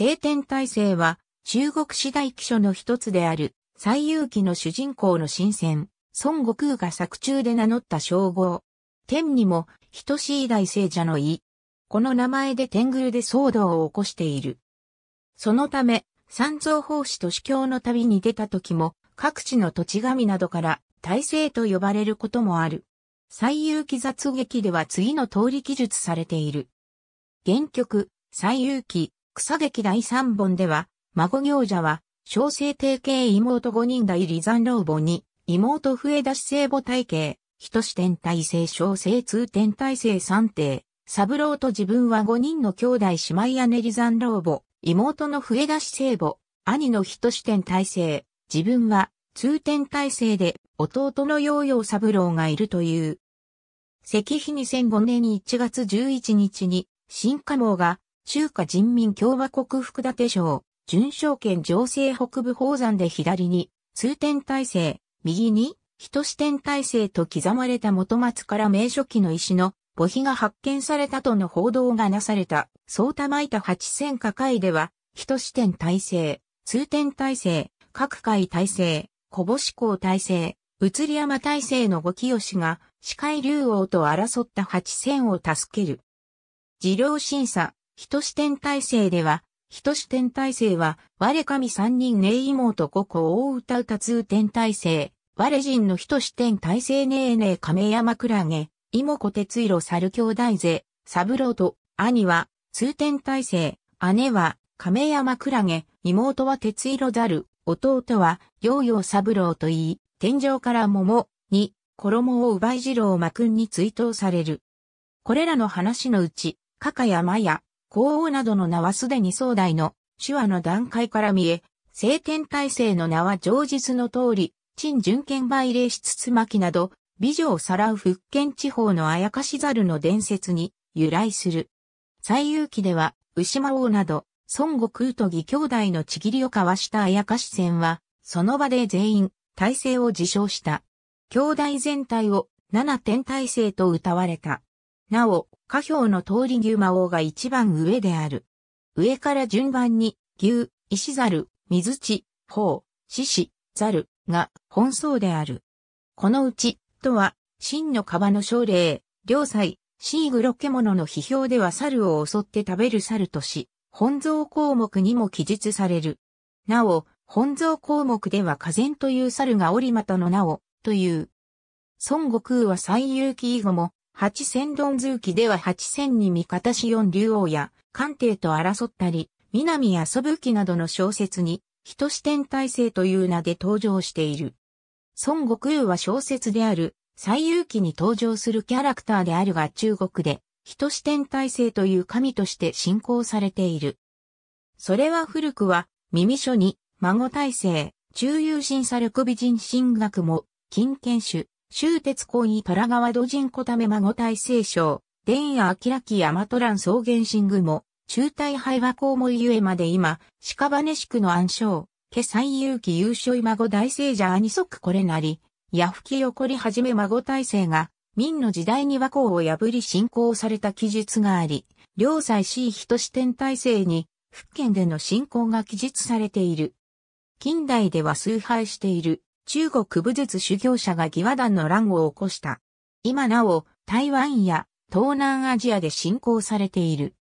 晴天体制は、中国史大記書の一つである、西遊記の主人公の新鮮、孫悟空が作中で名乗った称号。天にも、等しい大聖者の意。この名前で天狗で騒動を起こしている。そのため、三蔵法師と司教の旅に出た時も、各地の土地神などから大聖と呼ばれることもある。西遊記雑劇では次の通り記述されている。原曲、西遊記、草劇第3本では、孫行者は、小生定型妹五人代ザン老母に、妹笛出し聖母体系、人視点体制小生通天体制三定、三郎と自分は五人の兄弟姉妹姉離山老母、妹の笛出し聖母、兄の人視点体制、自分は通天体制で弟のヨーヨー三郎がいるという。石碑2005年1月11日に、新加盟が中華人民共和国福建省、準省県情勢北部宝山で左に、通天体制、右に、一視点体制と刻まれた元松から名所記の石の墓碑が発見されたとの報道がなされた、総玉板八千架会では、一視点体制、通天体制、各界体制、小星港体制、移り山体制の五清が、司会竜王と争った八千を助ける。事業審査、人視点体制では、人視点体制は、我神三人ねえ妹五個大歌歌通天体制、我人の人視点体制ねえねえ亀山クラゲ、妹子鉄色猿兄弟勢、三郎と、兄は、通天体制、姉は、亀山クラゲ、妹は鉄色猿、弟は、ヨーヨー三郎と言い、天井から桃、に、衣を奪い次郎魔君に追悼される。これらの話のうち、かかやまや、皇后などの名はすでに壮大の手話の段階から見え、聖天体制の名は上実の通り、陳純賢売霊しつ巻きなど、美女をさらう福建地方のあやかし猿の伝説に由来する。最有期では、牛魔王など、孫悟空と義兄弟のちぎりを交わしたあやかし戦は、その場で全員、体制を自称した。兄弟全体を七天体制と謳われた。なお、下表の通り牛魔王が一番上である。上から順番に、牛、石猿、水地、鳳、獅子、猿が本層である。このうち、とは、真の川の奨励、良妻、シーグロケモノの批評では猿を襲って食べる猿とし、本蔵項目にも記述される。なお、本蔵項目では火前という猿が折股の名を、という。孫悟空は最有機以後も、八千丼通記では八千に味方四四竜王や官邸と争ったり、南遊武器などの小説に、人視点体制という名で登場している。孫悟空は小説である、最遊記に登場するキャラクターであるが中国で、人視点体制という神として信仰されている。それは古くは、耳書に、孫体制、中遊神作力美人神学も、金剣種、終鉄婚位ラ川土人小ため孫大聖章、伝夜明らき山虎ラ草原神宮も、中大敗和公もゆえまで今、屍宿の暗唱、家最遊機優勝孫大聖者兄即これなり、や吹きよこり始め孫大聖が、明の時代に和光を破り信仰された記述があり、両妻しい人視点体制に、福建での信仰が記述されている。近代では崇拝している。中国武術修行者が義和団の乱を起こした。今なお、台湾や東南アジアで信仰されている。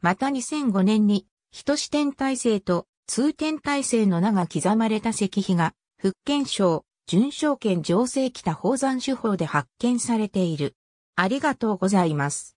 また2005年に、一視点体制と通天体制の名が刻まれた石碑が、福建省、準証権情勢北宝山手法で発見されている。ありがとうございます。